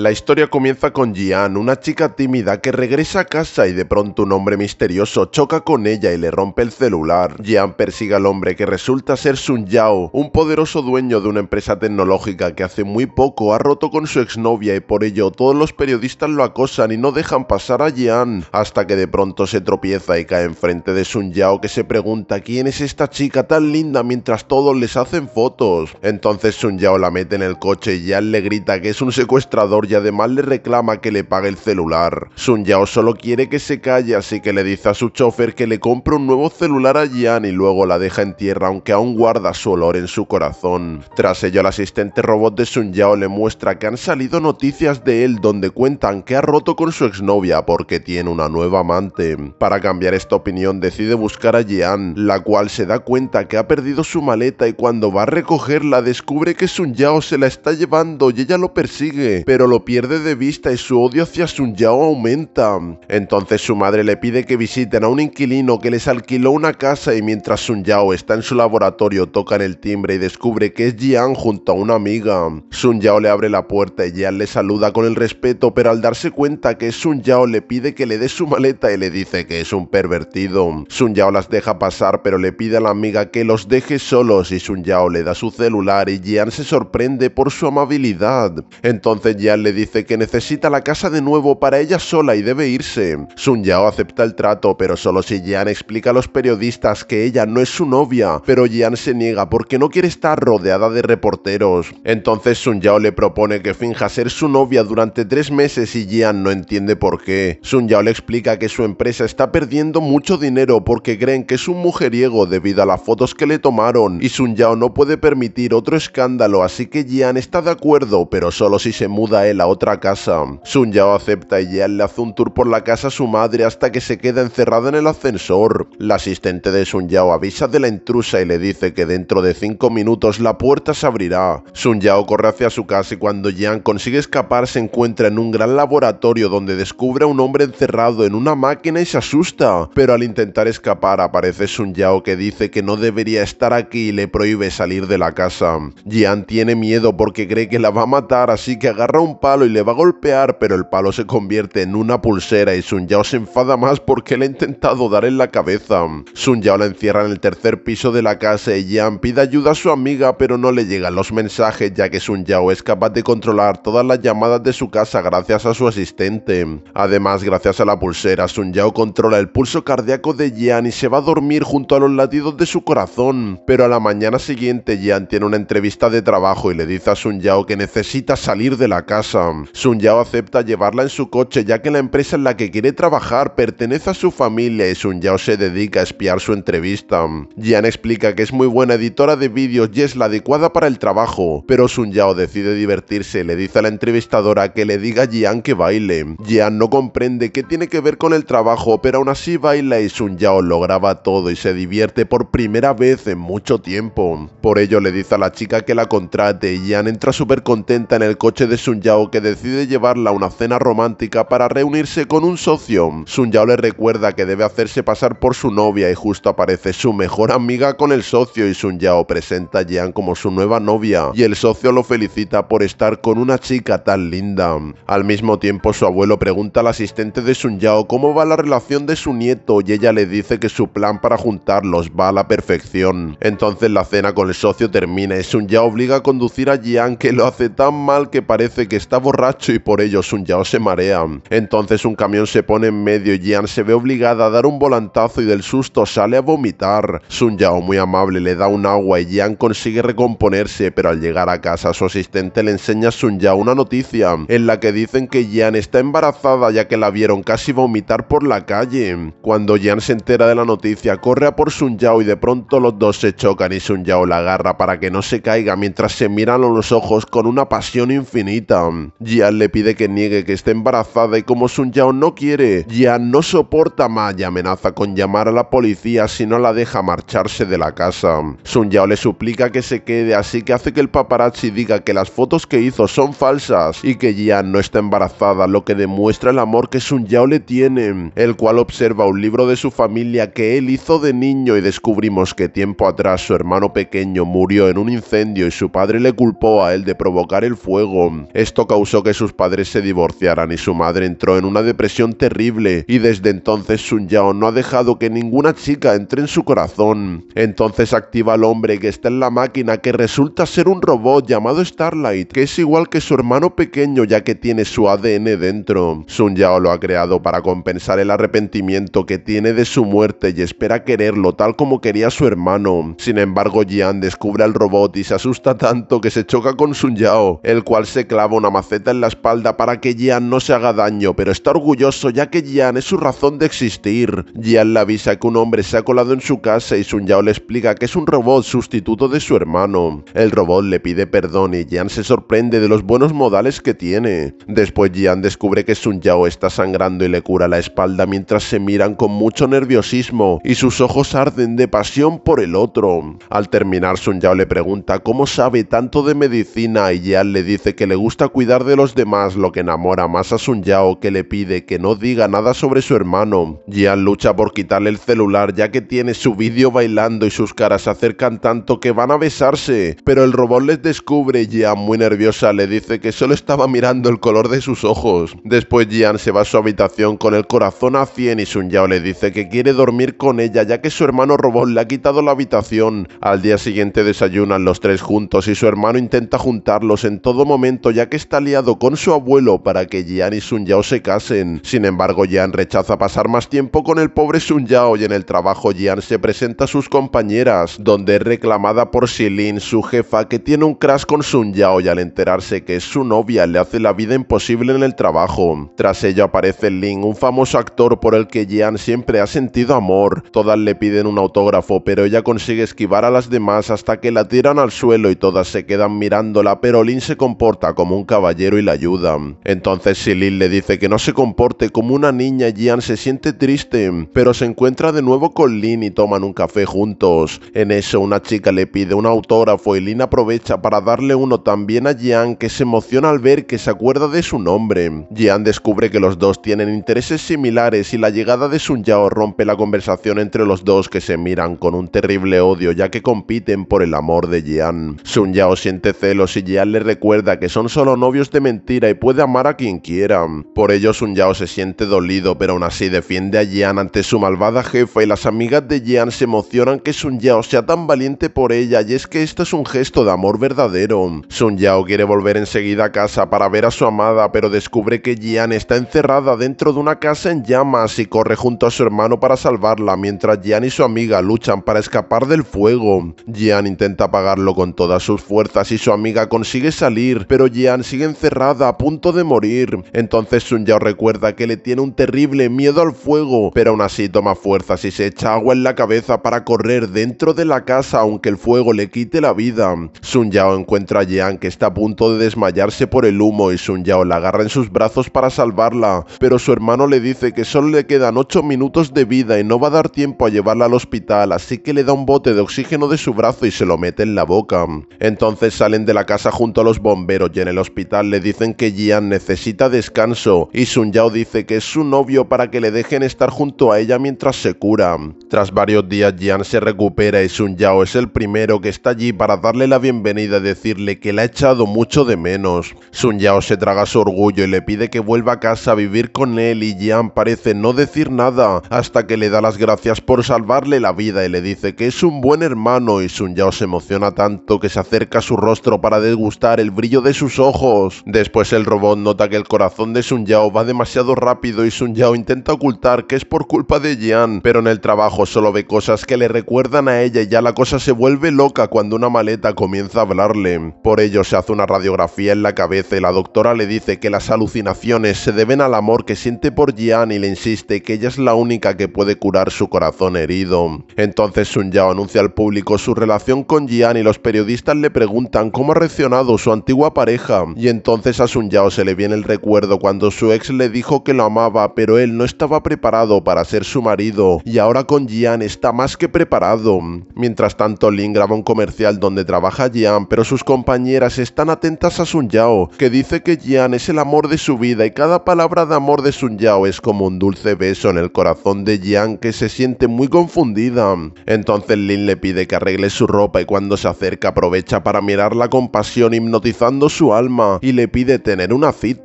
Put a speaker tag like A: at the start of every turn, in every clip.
A: La historia comienza con Jian, una chica tímida que regresa a casa y de pronto un hombre misterioso choca con ella y le rompe el celular. Jian persigue al hombre que resulta ser Sun Yao, un poderoso dueño de una empresa tecnológica que hace muy poco ha roto con su exnovia y por ello todos los periodistas lo acosan y no dejan pasar a Jian, hasta que de pronto se tropieza y cae enfrente de Sun Yao que se pregunta quién es esta chica tan linda mientras todos les hacen fotos. Entonces Sun Yao la mete en el coche y Jian le grita que es un secuestrador y además le reclama que le pague el celular. Sun Yao solo quiere que se calle, así que le dice a su chofer que le compre un nuevo celular a Jian y luego la deja en tierra, aunque aún guarda su olor en su corazón. Tras ello, el asistente robot de Sun Yao le muestra que han salido noticias de él donde cuentan que ha roto con su exnovia porque tiene una nueva amante. Para cambiar esta opinión, decide buscar a Jian, la cual se da cuenta que ha perdido su maleta y cuando va a recogerla descubre que Sun Yao se la está llevando y ella lo persigue, pero lo pierde de vista y su odio hacia Sun Yao aumenta. Entonces su madre le pide que visiten a un inquilino que les alquiló una casa y mientras Sun Yao está en su laboratorio tocan el timbre y descubre que es Jian junto a una amiga. Sun Yao le abre la puerta y Jian le saluda con el respeto, pero al darse cuenta que es Sun Yao le pide que le dé su maleta y le dice que es un pervertido. Sun Yao las deja pasar pero le pide a la amiga que los deje solos y Sun Yao le da su celular y Jian se sorprende por su amabilidad. Entonces Jian le dice que necesita la casa de nuevo para ella sola y debe irse. Sun Yao acepta el trato, pero solo si Jian explica a los periodistas que ella no es su novia, pero Jian se niega porque no quiere estar rodeada de reporteros. Entonces Sun Yao le propone que finja ser su novia durante tres meses y Jian no entiende por qué. Sun Yao le explica que su empresa está perdiendo mucho dinero porque creen que es un mujeriego debido a las fotos que le tomaron y Sun Yao no puede permitir otro escándalo, así que Jian está de acuerdo, pero solo si se muda la otra casa. Sun Yao acepta y Jean le hace un tour por la casa a su madre hasta que se queda encerrada en el ascensor. La asistente de Sun Yao avisa de la intrusa y le dice que dentro de 5 minutos la puerta se abrirá. Sun Yao corre hacia su casa y cuando Jian consigue escapar se encuentra en un gran laboratorio donde descubre a un hombre encerrado en una máquina y se asusta. Pero al intentar escapar aparece Sun Yao que dice que no debería estar aquí y le prohíbe salir de la casa. Jian tiene miedo porque cree que la va a matar así que agarra un palo y le va a golpear, pero el palo se convierte en una pulsera y Sun Yao se enfada más porque le ha intentado dar en la cabeza. Sun Yao la encierra en el tercer piso de la casa y Jian pide ayuda a su amiga, pero no le llegan los mensajes ya que Sun Yao es capaz de controlar todas las llamadas de su casa gracias a su asistente. Además, gracias a la pulsera, Sun Yao controla el pulso cardíaco de Jian y se va a dormir junto a los latidos de su corazón. Pero a la mañana siguiente, Jian tiene una entrevista de trabajo y le dice a Sun Yao que necesita salir de la casa Sun Yao acepta llevarla en su coche ya que la empresa en la que quiere trabajar pertenece a su familia y Sun Yao se dedica a espiar su entrevista. Jian explica que es muy buena editora de vídeos y es la adecuada para el trabajo, pero Sun Yao decide divertirse, le dice a la entrevistadora que le diga a Jian que baile. Jian no comprende qué tiene que ver con el trabajo, pero aún así baila y Sun Yao lo graba todo y se divierte por primera vez en mucho tiempo. Por ello le dice a la chica que la contrate y Jian entra súper contenta en el coche de Sun Yao que decide llevarla a una cena romántica para reunirse con un socio. Sun Yao le recuerda que debe hacerse pasar por su novia y justo aparece su mejor amiga con el socio y Sun Yao presenta a Jian como su nueva novia y el socio lo felicita por estar con una chica tan linda. Al mismo tiempo su abuelo pregunta al asistente de Sun Yao cómo va la relación de su nieto y ella le dice que su plan para juntarlos va a la perfección. Entonces la cena con el socio termina y Sun Yao obliga a conducir a Jian que lo hace tan mal que parece que está está borracho y por ello Sun Yao se marea. Entonces un camión se pone en medio y Jian se ve obligada a dar un volantazo y del susto sale a vomitar. Sun Yao muy amable le da un agua y Jian consigue recomponerse, pero al llegar a casa su asistente le enseña a Sun Yao una noticia en la que dicen que Jian está embarazada ya que la vieron casi vomitar por la calle. Cuando Jian se entera de la noticia corre a por Sun Yao y de pronto los dos se chocan y Sun Yao la agarra para que no se caiga mientras se miran a los ojos con una pasión infinita. Jian le pide que niegue que esté embarazada y como Sun Yao no quiere, Jian no soporta más y amenaza con llamar a la policía si no la deja marcharse de la casa. Sun Yao le suplica que se quede, así que hace que el paparazzi diga que las fotos que hizo son falsas y que Jian no está embarazada, lo que demuestra el amor que Sun Yao le tiene, el cual observa un libro de su familia que él hizo de niño y descubrimos que tiempo atrás su hermano pequeño murió en un incendio y su padre le culpó a él de provocar el fuego. Esto causó que sus padres se divorciaran y su madre entró en una depresión terrible y desde entonces Sun Yao no ha dejado que ninguna chica entre en su corazón. Entonces activa al hombre que está en la máquina que resulta ser un robot llamado Starlight, que es igual que su hermano pequeño ya que tiene su ADN dentro. Sun Yao lo ha creado para compensar el arrepentimiento que tiene de su muerte y espera quererlo tal como quería su hermano. Sin embargo, Jian descubre al robot y se asusta tanto que se choca con Sun Yao, el cual se clava una maceta en la espalda para que Jian no se haga daño, pero está orgulloso ya que Jian es su razón de existir. Jian le avisa que un hombre se ha colado en su casa y Sun Yao le explica que es un robot sustituto de su hermano. El robot le pide perdón y Jian se sorprende de los buenos modales que tiene. Después Jian descubre que Sun Yao está sangrando y le cura la espalda mientras se miran con mucho nerviosismo y sus ojos arden de pasión por el otro. Al terminar Sun Yao le pregunta cómo sabe tanto de medicina y Jian le dice que le gusta cuidar de los demás, lo que enamora más a Sun Yao, que le pide que no diga nada sobre su hermano. Jian lucha por quitarle el celular, ya que tiene su vídeo bailando y sus caras se acercan tanto que van a besarse. Pero el robot les descubre y Jian, muy nerviosa, le dice que solo estaba mirando el color de sus ojos. Después Jian se va a su habitación con el corazón a 100 y Sun Yao le dice que quiere dormir con ella, ya que su hermano robot le ha quitado la habitación. Al día siguiente desayunan los tres juntos y su hermano intenta juntarlos en todo momento, ya que está con su abuelo para que Jian y Sun Yao se casen. Sin embargo, Jian rechaza pasar más tiempo con el pobre Sun Yao y en el trabajo Jian se presenta a sus compañeras, donde es reclamada por Silin, su jefa, que tiene un crash con Sun Yao y al enterarse que es su novia le hace la vida imposible en el trabajo. Tras ello aparece Lin, un famoso actor por el que Jian siempre ha sentido amor. Todas le piden un autógrafo, pero ella consigue esquivar a las demás hasta que la tiran al suelo y todas se quedan mirándola, pero Lin se comporta como un caballero caballero y la ayuda. Entonces Silil le dice que no se comporte como una niña y se siente triste, pero se encuentra de nuevo con Lin y toman un café juntos. En eso una chica le pide un autógrafo y Lin aprovecha para darle uno también a Jian que se emociona al ver que se acuerda de su nombre. Jian descubre que los dos tienen intereses similares y la llegada de Sun Yao rompe la conversación entre los dos que se miran con un terrible odio ya que compiten por el amor de Jian. Sun Yao siente celos y Jian le recuerda que son solo no obvio es de mentira y puede amar a quien quiera. Por ello Sun Yao se siente dolido, pero aún así defiende a Jian ante su malvada jefa y las amigas de Jian se emocionan que Sun Yao sea tan valiente por ella y es que esto es un gesto de amor verdadero. Sun Yao quiere volver enseguida a casa para ver a su amada, pero descubre que Jian está encerrada dentro de una casa en llamas y corre junto a su hermano para salvarla mientras Jian y su amiga luchan para escapar del fuego. Jian intenta apagarlo con todas sus fuerzas y su amiga consigue salir, pero Jian sigue encerrada a punto de morir. Entonces Sun Yao recuerda que le tiene un terrible miedo al fuego, pero aún así toma fuerzas y se echa agua en la cabeza para correr dentro de la casa aunque el fuego le quite la vida. Sun Yao encuentra a Jean que está a punto de desmayarse por el humo y Sun Yao la agarra en sus brazos para salvarla, pero su hermano le dice que solo le quedan 8 minutos de vida y no va a dar tiempo a llevarla al hospital, así que le da un bote de oxígeno de su brazo y se lo mete en la boca. Entonces salen de la casa junto a los bomberos y en el hospital le dicen que Jian necesita descanso y Sun Yao dice que es su novio para que le dejen estar junto a ella mientras se cura. Tras varios días Jian se recupera y Sun Yao es el primero que está allí para darle la bienvenida y decirle que la ha echado mucho de menos. Sun Yao se traga su orgullo y le pide que vuelva a casa a vivir con él y Jian parece no decir nada hasta que le da las gracias por salvarle la vida y le dice que es un buen hermano y Sun Yao se emociona tanto que se acerca a su rostro para degustar el brillo de sus ojos Después el robot nota que el corazón de Sun Yao va demasiado rápido y Sun Yao intenta ocultar que es por culpa de Jian, pero en el trabajo solo ve cosas que le recuerdan a ella y ya la cosa se vuelve loca cuando una maleta comienza a hablarle. Por ello se hace una radiografía en la cabeza y la doctora le dice que las alucinaciones se deben al amor que siente por Jian y le insiste que ella es la única que puede curar su corazón herido. Entonces Sun Yao anuncia al público su relación con Jian y los periodistas le preguntan cómo ha reaccionado su antigua pareja y entonces a Sun Yao se le viene el recuerdo cuando su ex le dijo que lo amaba, pero él no estaba preparado para ser su marido, y ahora con Jian está más que preparado. Mientras tanto, Lin graba un comercial donde trabaja Jian, pero sus compañeras están atentas a Sun Yao, que dice que Jian es el amor de su vida y cada palabra de amor de Sun Yao es como un dulce beso en el corazón de Jian que se siente muy confundida. Entonces Lin le pide que arregle su ropa y cuando se acerca aprovecha para mirarla con pasión hipnotizando su alma y le pide tener una cita.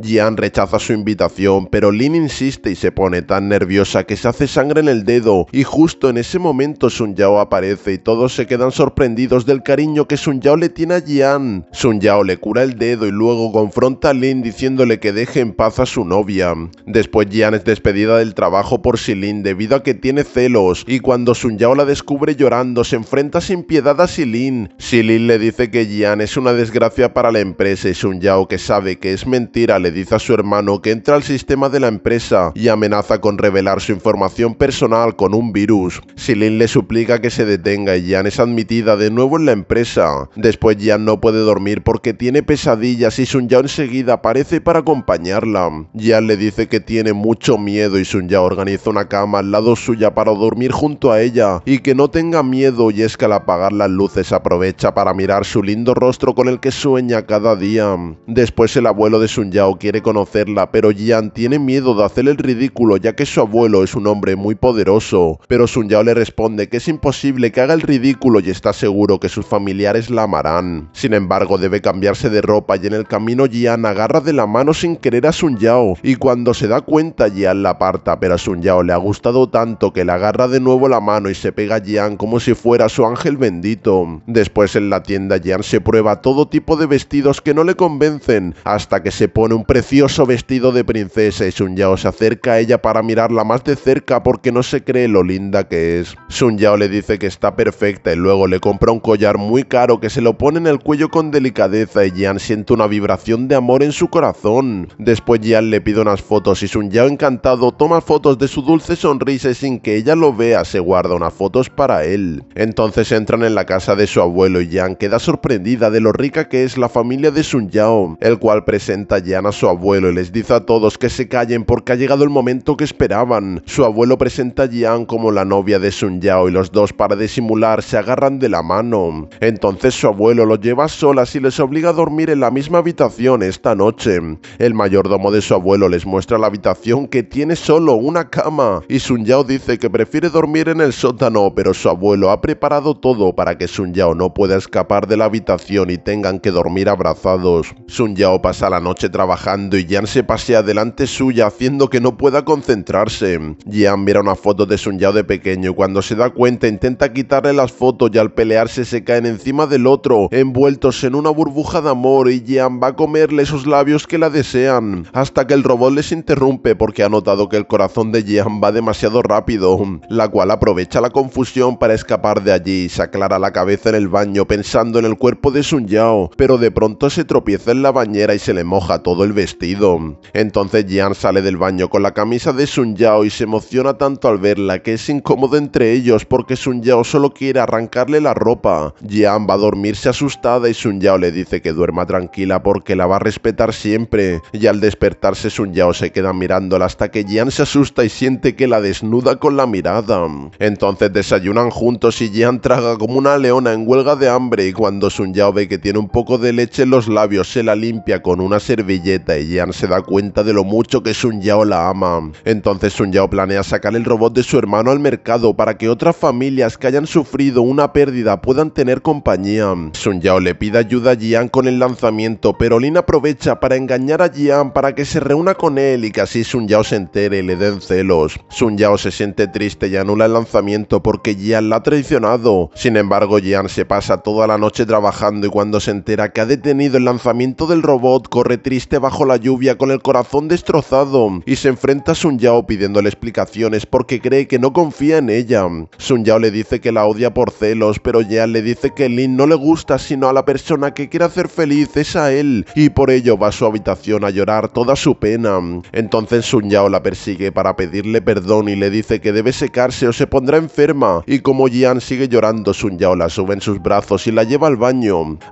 A: Jian rechaza su invitación, pero Lin insiste y se pone tan nerviosa que se hace sangre en el dedo y justo en ese momento Sun Yao aparece y todos se quedan sorprendidos del cariño que Sun Yao le tiene a Jian. Sun Yao le cura el dedo y luego confronta a Lin diciéndole que deje en paz a su novia. Después Jian es despedida del trabajo por Silin debido a que tiene celos y cuando Sun Yao la descubre llorando se enfrenta sin piedad a Silin. Silin le dice que Jian es una desgracia para la empresa y Sun Yao, que sabe que es mentira, le dice a su hermano que entra al sistema de la empresa y amenaza con revelar su información personal con un virus. Silin le suplica que se detenga y Jan es admitida de nuevo en la empresa. Después Jan no puede dormir porque tiene pesadillas y Sun Yao enseguida aparece para acompañarla. Jan le dice que tiene mucho miedo y Sun Yao organiza una cama al lado suya para dormir junto a ella y que no tenga miedo y es que al apagar las luces aprovecha para mirar su lindo rostro con el que sueña cada día Mm, después el abuelo de Sun Yao quiere conocerla, pero Jian tiene miedo de hacer el ridículo ya que su abuelo es un hombre muy poderoso. Pero Sun Yao le responde que es imposible que haga el ridículo y está seguro que sus familiares la amarán. Sin embargo, debe cambiarse de ropa y en el camino Jian agarra de la mano sin querer a Sun Yao y cuando se da cuenta Jian la aparta, pero a Sun Yao le ha gustado tanto que le agarra de nuevo la mano y se pega a Jian como si fuera su ángel bendito. Después en la tienda Jian se prueba todo tipo de vestidos que no le convencen, hasta que se pone un precioso vestido de princesa y Sun Yao se acerca a ella para mirarla más de cerca porque no se cree lo linda que es. Sun Yao le dice que está perfecta y luego le compra un collar muy caro que se lo pone en el cuello con delicadeza y Jian siente una vibración de amor en su corazón. Después Jian le pide unas fotos y Sun Yao encantado toma fotos de su dulce sonrisa y sin que ella lo vea se guarda unas fotos para él. Entonces entran en la casa de su abuelo y Jian queda sorprendida de lo rica que es la familia de su Sun Yao, el cual presenta a a su abuelo y les dice a todos que se callen porque ha llegado el momento que esperaban. Su abuelo presenta a Jian como la novia de Sun Yao y los dos para disimular se agarran de la mano. Entonces su abuelo los lleva a solas y les obliga a dormir en la misma habitación esta noche. El mayordomo de su abuelo les muestra la habitación que tiene solo una cama y Sun Yao dice que prefiere dormir en el sótano, pero su abuelo ha preparado todo para que Sun Yao no pueda escapar de la habitación y tengan que dormir abrazados Sun Yao pasa la noche trabajando y Jian se pasea delante suya haciendo que no pueda concentrarse. Jian mira una foto de Sun Yao de pequeño y cuando se da cuenta intenta quitarle las fotos y al pelearse se caen encima del otro, envueltos en una burbuja de amor y Jian va a comerle sus labios que la desean, hasta que el robot les interrumpe porque ha notado que el corazón de Jian va demasiado rápido, la cual aprovecha la confusión para escapar de allí y se aclara la cabeza en el baño pensando en el cuerpo de Sun Yao, pero de pronto se tropieza en la bañera y se le moja todo el vestido. Entonces Jian sale del baño con la camisa de Sun Yao y se emociona tanto al verla que es incómodo entre ellos porque Sun Yao solo quiere arrancarle la ropa. Jian va a dormirse asustada y Sun Yao le dice que duerma tranquila porque la va a respetar siempre. Y al despertarse Sun Yao se queda mirándola hasta que Jian se asusta y siente que la desnuda con la mirada. Entonces desayunan juntos y Jian traga como una leona en huelga de hambre y cuando Sun Yao ve que tiene un poco de leche en los se la limpia con una servilleta y Jian se da cuenta de lo mucho que Sun Yao la ama. Entonces Sun Yao planea sacar el robot de su hermano al mercado para que otras familias que hayan sufrido una pérdida puedan tener compañía. Sun Yao le pide ayuda a Jian con el lanzamiento, pero Lin aprovecha para engañar a Jian para que se reúna con él y que así Sun Yao se entere y le den celos. Sun Yao se siente triste y anula el lanzamiento porque Jian la ha traicionado. Sin embargo, Jian se pasa toda la noche trabajando y cuando se entera que ha detenido lanzamiento del robot, corre triste bajo la lluvia con el corazón destrozado y se enfrenta a Sun Yao pidiéndole explicaciones porque cree que no confía en ella. Sun Yao le dice que la odia por celos, pero Jian le dice que Lin no le gusta sino a la persona que quiere hacer feliz es a él y por ello va a su habitación a llorar toda su pena. Entonces Sun Yao la persigue para pedirle perdón y le dice que debe secarse o se pondrá enferma y como Jian sigue llorando Sun Yao la sube en sus brazos y la lleva al baño.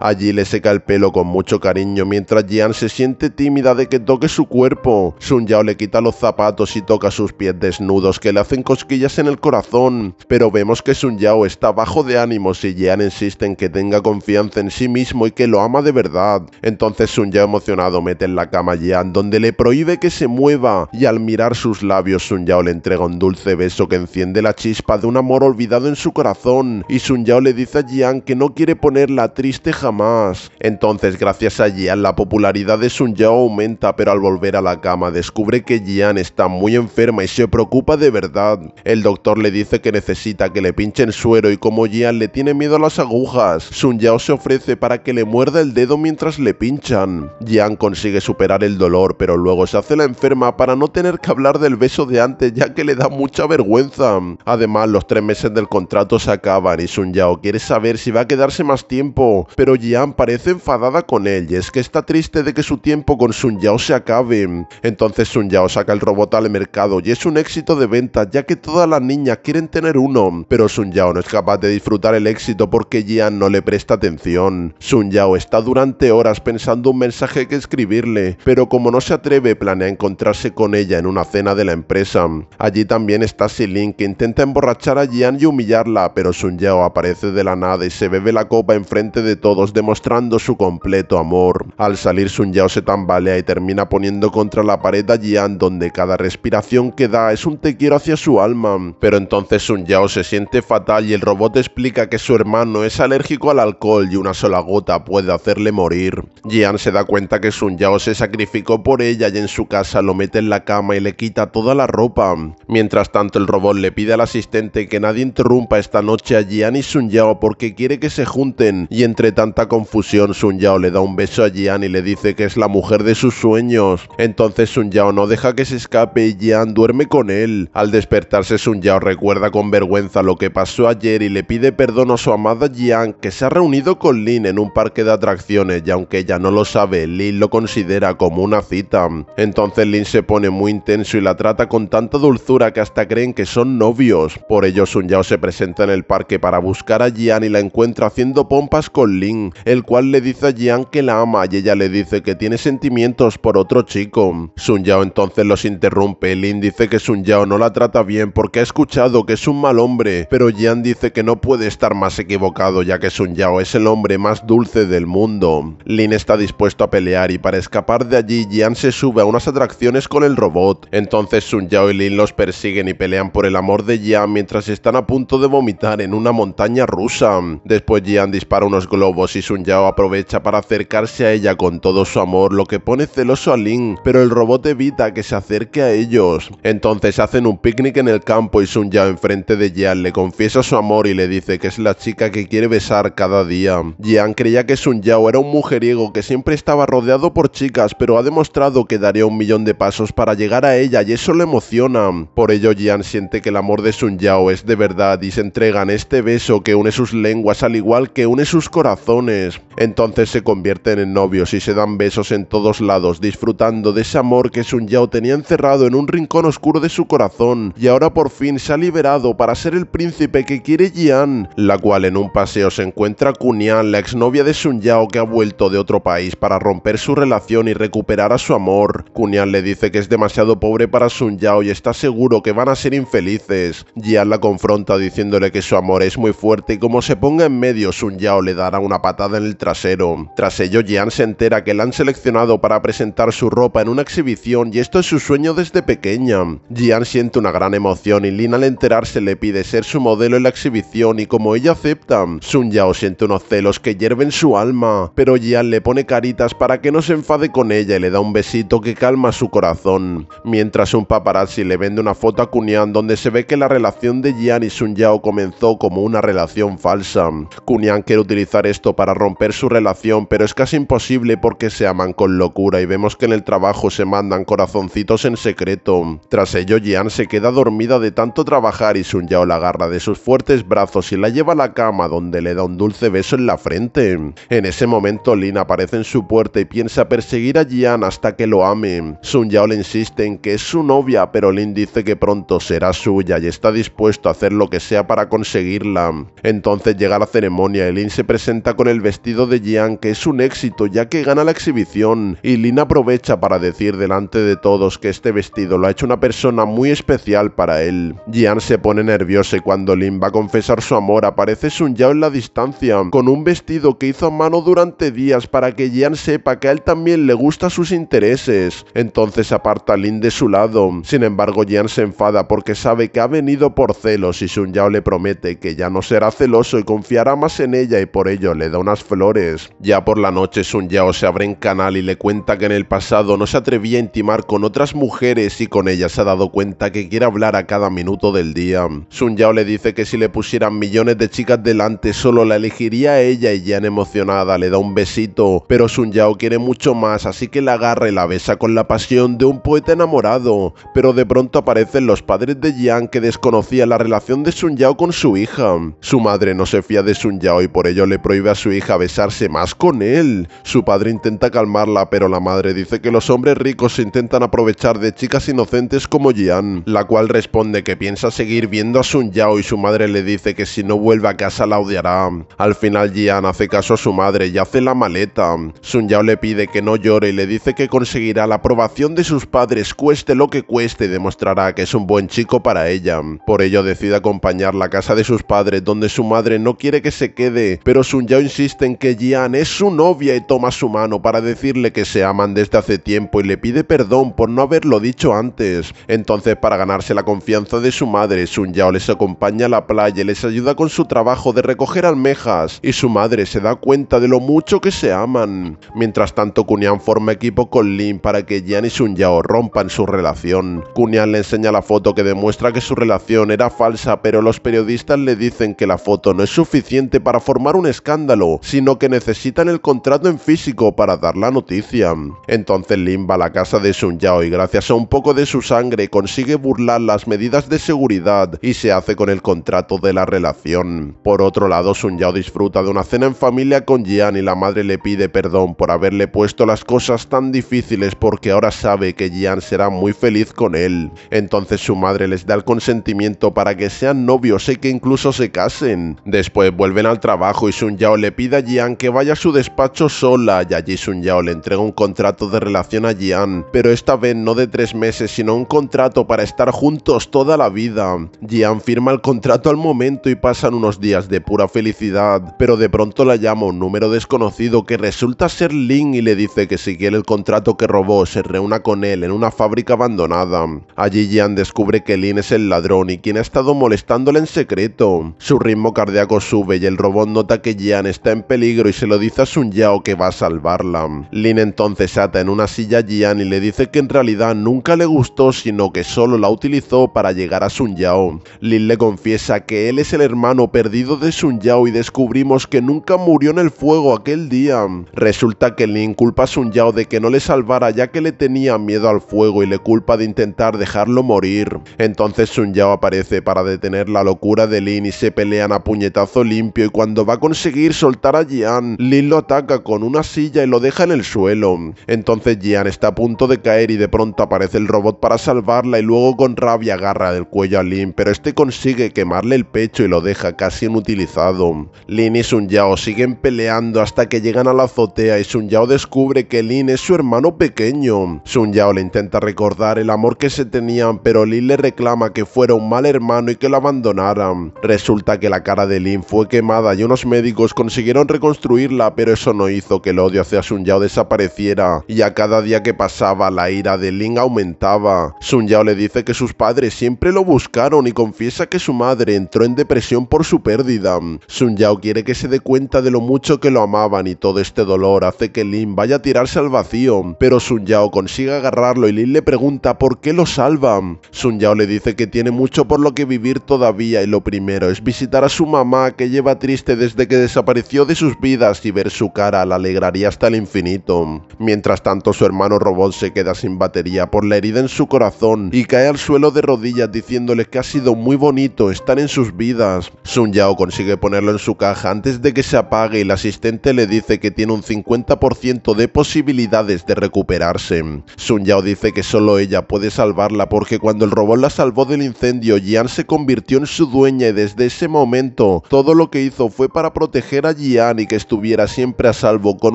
A: Allí le seca el pelo con mucho cariño mientras Jian se siente tímida de que toque su cuerpo. Sun Yao le quita los zapatos y toca sus pies desnudos que le hacen cosquillas en el corazón, pero vemos que Sun Yao está bajo de ánimos y Jian insiste en que tenga confianza en sí mismo y que lo ama de verdad. Entonces Sun Yao emocionado mete en la cama a Jian donde le prohíbe que se mueva y al mirar sus labios Sun Yao le entrega un dulce beso que enciende la chispa de un amor olvidado en su corazón y Sun Yao le dice a Jian que no quiere ponerla triste jamás. Entonces gracias Gracias a Jian, la popularidad de Sun Yao aumenta, pero al volver a la cama descubre que Jian está muy enferma y se preocupa de verdad. El doctor le dice que necesita que le pinchen suero y como Jian le tiene miedo a las agujas, Sun Yao se ofrece para que le muerda el dedo mientras le pinchan. Jian consigue superar el dolor, pero luego se hace la enferma para no tener que hablar del beso de antes ya que le da mucha vergüenza. Además, los tres meses del contrato se acaban y Sun Yao quiere saber si va a quedarse más tiempo, pero Jian parece enfadada con ella es que está triste de que su tiempo con Sun Yao se acabe. Entonces Sun Yao saca el robot al mercado y es un éxito de venta ya que todas las niñas quieren tener uno, pero Sun Yao no es capaz de disfrutar el éxito porque Jian no le presta atención. Sun Yao está durante horas pensando un mensaje que escribirle, pero como no se atreve planea encontrarse con ella en una cena de la empresa. Allí también está Xilin que intenta emborrachar a Jian y humillarla, pero Sun Yao aparece de la nada y se bebe la copa enfrente de todos demostrando su completo amor. Al salir Sun Yao se tambalea y termina poniendo contra la pared a Jian donde cada respiración que da es un te quiero hacia su alma. Pero entonces Sun Yao se siente fatal y el robot explica que su hermano es alérgico al alcohol y una sola gota puede hacerle morir. Jian se da cuenta que Sun Yao se sacrificó por ella y en su casa lo mete en la cama y le quita toda la ropa. Mientras tanto el robot le pide al asistente que nadie interrumpa esta noche a Jian y Sun Yao porque quiere que se junten y entre tanta confusión Sun Yao le da un beso a Jian y le dice que es la mujer de sus sueños. Entonces Sun Yao no deja que se escape y Jian duerme con él. Al despertarse Sun Yao recuerda con vergüenza lo que pasó ayer y le pide perdón a su amada Jian que se ha reunido con Lin en un parque de atracciones y aunque ella no lo sabe, Lin lo considera como una cita. Entonces Lin se pone muy intenso y la trata con tanta dulzura que hasta creen que son novios. Por ello Sun Yao se presenta en el parque para buscar a Jian y la encuentra haciendo pompas con Lin, el cual le dice a Jian que la ama y ella le dice que tiene sentimientos por otro chico. Sun Yao entonces los interrumpe. Lin dice que Sun Yao no la trata bien porque ha escuchado que es un mal hombre, pero Jian dice que no puede estar más equivocado ya que Sun Yao es el hombre más dulce del mundo. Lin está dispuesto a pelear y para escapar de allí Jian se sube a unas atracciones con el robot. Entonces Sun Yao y Lin los persiguen y pelean por el amor de Jian mientras están a punto de vomitar en una montaña rusa. Después Jian dispara unos globos y Sun Yao aprovecha para hacer acercarse a ella con todo su amor, lo que pone celoso a Link, pero el robot evita que se acerque a ellos. Entonces hacen un picnic en el campo y Sun Yao, enfrente de Jian le confiesa su amor y le dice que es la chica que quiere besar cada día. Jian creía que Sun Yao era un mujeriego que siempre estaba rodeado por chicas, pero ha demostrado que daría un millón de pasos para llegar a ella y eso le emociona. Por ello Jian siente que el amor de Sun Yao es de verdad y se entregan este beso que une sus lenguas al igual que une sus corazones. Entonces se convierte convierten en novios y se dan besos en todos lados, disfrutando de ese amor que Sun Yao tenía encerrado en un rincón oscuro de su corazón y ahora por fin se ha liberado para ser el príncipe que quiere Jian, la cual en un paseo se encuentra Kunian, la exnovia de Sun Yao que ha vuelto de otro país para romper su relación y recuperar a su amor. Kunian le dice que es demasiado pobre para Sun Yao y está seguro que van a ser infelices. Jian la confronta diciéndole que su amor es muy fuerte y como se ponga en medio Sun Yao le dará una patada en el trasero. Tras ello, Jian se entera que la han seleccionado para presentar su ropa en una exhibición y esto es su sueño desde pequeña. Jian siente una gran emoción y Lin al enterarse le pide ser su modelo en la exhibición y como ella acepta, Sun Yao siente unos celos que hierven su alma, pero Jian le pone caritas para que no se enfade con ella y le da un besito que calma su corazón. Mientras un paparazzi le vende una foto a Kunian donde se ve que la relación de Jian y Sun Yao comenzó como una relación falsa. Kunian quiere utilizar esto para romper su relación pero es casi imposible porque se aman con locura y vemos que en el trabajo se mandan corazoncitos en secreto. Tras ello, Jian se queda dormida de tanto trabajar y Sun Yao la agarra de sus fuertes brazos y la lleva a la cama donde le da un dulce beso en la frente. En ese momento, Lin aparece en su puerta y piensa perseguir a Jian hasta que lo ame. Sun Yao le insiste en que es su novia, pero Lin dice que pronto será suya y está dispuesto a hacer lo que sea para conseguirla. Entonces llega la ceremonia y Lin se presenta con el vestido de Jian que es un éxito ya que gana la exhibición y Lin aprovecha para decir delante de todos que este vestido lo ha hecho una persona muy especial para él. Jian se pone nervioso y cuando Lin va a confesar su amor aparece Sun Yao en la distancia con un vestido que hizo a mano durante días para que Jian sepa que a él también le gusta sus intereses. Entonces aparta a Lin de su lado. Sin embargo Jian se enfada porque sabe que ha venido por celos y Sun Yao le promete que ya no será celoso y confiará más en ella y por ello le da unas flores. Ya por la noche Sun Yao se abre en canal y le cuenta que en el pasado no se atrevía a intimar con otras mujeres y con ella se ha dado cuenta que quiere hablar a cada minuto del día. Sun Yao le dice que si le pusieran millones de chicas delante solo la elegiría a ella y Yan emocionada le da un besito, pero Sun Yao quiere mucho más así que la agarra y la besa con la pasión de un poeta enamorado, pero de pronto aparecen los padres de Jian que desconocía la relación de Sun Yao con su hija. Su madre no se fía de Sun Yao y por ello le prohíbe a su hija besarse más con él él. Su padre intenta calmarla, pero la madre dice que los hombres ricos se intentan aprovechar de chicas inocentes como Jian, la cual responde que piensa seguir viendo a Sun Yao y su madre le dice que si no vuelve a casa la odiará. Al final Jian hace caso a su madre y hace la maleta. Sun Yao le pide que no llore y le dice que conseguirá la aprobación de sus padres cueste lo que cueste y demostrará que es un buen chico para ella. Por ello decide acompañar la casa de sus padres donde su madre no quiere que se quede, pero Sun Yao insiste en que Jian es un novia y toma su mano para decirle que se aman desde hace tiempo y le pide perdón por no haberlo dicho antes. Entonces, para ganarse la confianza de su madre, Sun Yao les acompaña a la playa y les ayuda con su trabajo de recoger almejas, y su madre se da cuenta de lo mucho que se aman. Mientras tanto, Kunian forma equipo con Lin para que Jian y Sun Yao rompan su relación. Kunian le enseña la foto que demuestra que su relación era falsa, pero los periodistas le dicen que la foto no es suficiente para formar un escándalo, sino que necesitan el contrato en físico para dar la noticia. Entonces Lin va a la casa de Sun Yao y gracias a un poco de su sangre consigue burlar las medidas de seguridad y se hace con el contrato de la relación. Por otro lado, Sun Yao disfruta de una cena en familia con Jian y la madre le pide perdón por haberle puesto las cosas tan difíciles porque ahora sabe que Jian será muy feliz con él. Entonces su madre les da el consentimiento para que sean novios y que incluso se casen. Después vuelven al trabajo y Sun Yao le pide a Jian que vaya a su despacho sola y allí Sun Yao le entrega un contrato de relación a Jian, pero esta vez no de tres meses, sino un contrato para estar juntos toda la vida. Jian firma el contrato al momento y pasan unos días de pura felicidad, pero de pronto la llama un número desconocido que resulta ser Lin y le dice que si quiere el contrato que robó se reúna con él en una fábrica abandonada. Allí Jian descubre que Lin es el ladrón y quien ha estado molestándole en secreto. Su ritmo cardíaco sube y el robot nota que Jian está en peligro y se lo dice a su un Yao que va a salvarla. Lin entonces ata en una silla a Jian y le dice que en realidad nunca le gustó sino que solo la utilizó para llegar a Sun Yao. Lin le confiesa que él es el hermano perdido de Sun Yao y descubrimos que nunca murió en el fuego aquel día. Resulta que Lin culpa a Sun Yao de que no le salvara ya que le tenía miedo al fuego y le culpa de intentar dejarlo morir. Entonces Sun Yao aparece para detener la locura de Lin y se pelean a puñetazo limpio y cuando va a conseguir soltar a Jian, Lin lo ataca con una silla y lo deja en el suelo. Entonces Jean está a punto de caer y de pronto aparece el robot para salvarla y luego con rabia agarra del cuello a Lin, pero este consigue quemarle el pecho y lo deja casi inutilizado. Lin y Sun Yao siguen peleando hasta que llegan a la azotea y Sun Yao descubre que Lin es su hermano pequeño. Sun Yao le intenta recordar el amor que se tenían, pero Lin le reclama que fuera un mal hermano y que lo abandonaran. Resulta que la cara de Lin fue quemada y unos médicos consiguieron reconstruirla, pero eso no hizo que el odio hacia Sun Yao desapareciera, y a cada día que pasaba la ira de Lin aumentaba. Sun Yao le dice que sus padres siempre lo buscaron y confiesa que su madre entró en depresión por su pérdida. Sun Yao quiere que se dé cuenta de lo mucho que lo amaban y todo este dolor hace que Lin vaya a tirarse al vacío, pero Sun Yao consigue agarrarlo y Lin le pregunta por qué lo salva. Sun Yao le dice que tiene mucho por lo que vivir todavía y lo primero es visitar a su mamá que lleva triste desde que desapareció de sus vidas y ver su cara la alegraría hasta el infinito. Mientras tanto, su hermano robot se queda sin batería por la herida en su corazón y cae al suelo de rodillas diciéndole que ha sido muy bonito estar en sus vidas. Sun Yao consigue ponerlo en su caja antes de que se apague y el asistente le dice que tiene un 50% de posibilidades de recuperarse. Sun Yao dice que solo ella puede salvarla porque cuando el robot la salvó del incendio, Jian se convirtió en su dueña y desde ese momento todo lo que hizo fue para proteger a Jian y que estuviera siempre a salvo con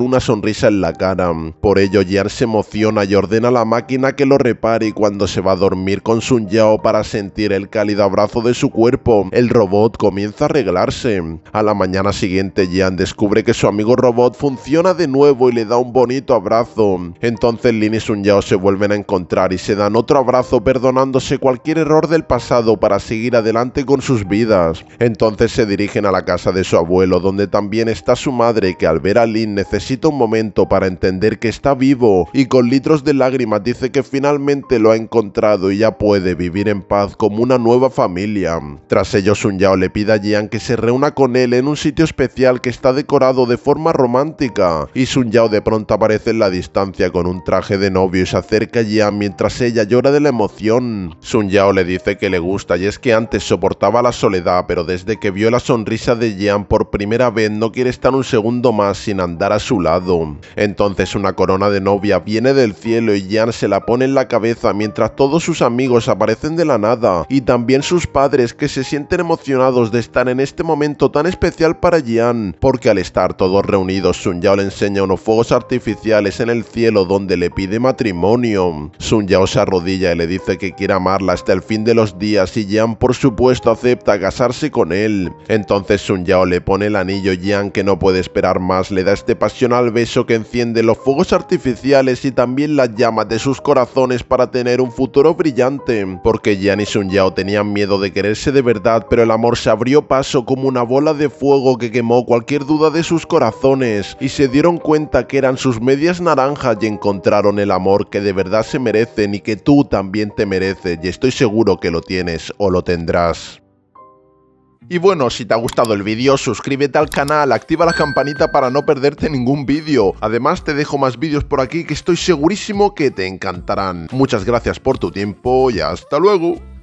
A: una sonrisa en la cara. Por ello, Jian se emociona y ordena a la máquina que lo repare y cuando se va a dormir con Sun Yao para sentir el cálido abrazo de su cuerpo, el robot comienza a arreglarse. A la mañana siguiente, Jan descubre que su amigo robot funciona de nuevo y le da un bonito abrazo. Entonces Lin y Sun Yao se vuelven a encontrar y se dan otro abrazo perdonándose cualquier error del pasado para seguir adelante con sus vidas. Entonces se dirigen a la casa de su abuelo donde también está su madre que al ver Lin necesita un momento para entender que está vivo y con litros de lágrimas dice que finalmente lo ha encontrado y ya puede vivir en paz como una nueva familia. Tras ello, Sun Yao le pide a Jian que se reúna con él en un sitio especial que está decorado de forma romántica y Sun Yao de pronto aparece en la distancia con un traje de novio y se acerca a Jian mientras ella llora de la emoción. Sun Yao le dice que le gusta y es que antes soportaba la soledad pero desde que vio la sonrisa de Jian por primera vez no quiere estar un segundo más sin andar a su lado. Entonces una corona de novia viene del cielo y Jan se la pone en la cabeza mientras todos sus amigos aparecen de la nada y también sus padres que se sienten emocionados de estar en este momento tan especial para Jian. porque al estar todos reunidos Sun Yao le enseña unos fuegos artificiales en el cielo donde le pide matrimonio. Sun Yao se arrodilla y le dice que quiere amarla hasta el fin de los días y Jian por supuesto acepta casarse con él. Entonces Sun Yao le pone el anillo Jian que no puede esperar más le da este pasional beso que enciende los fuegos artificiales y también las llamas de sus corazones para tener un futuro brillante, porque Jan y Sun Yao tenían miedo de quererse de verdad, pero el amor se abrió paso como una bola de fuego que quemó cualquier duda de sus corazones, y se dieron cuenta que eran sus medias naranjas y encontraron el amor que de verdad se merecen y que tú también te mereces, y estoy seguro que lo tienes o lo tendrás. Y bueno, si te ha gustado el vídeo, suscríbete al canal, activa la campanita para no perderte ningún vídeo. Además, te dejo más vídeos por aquí que estoy segurísimo que te encantarán. Muchas gracias por tu tiempo y hasta luego.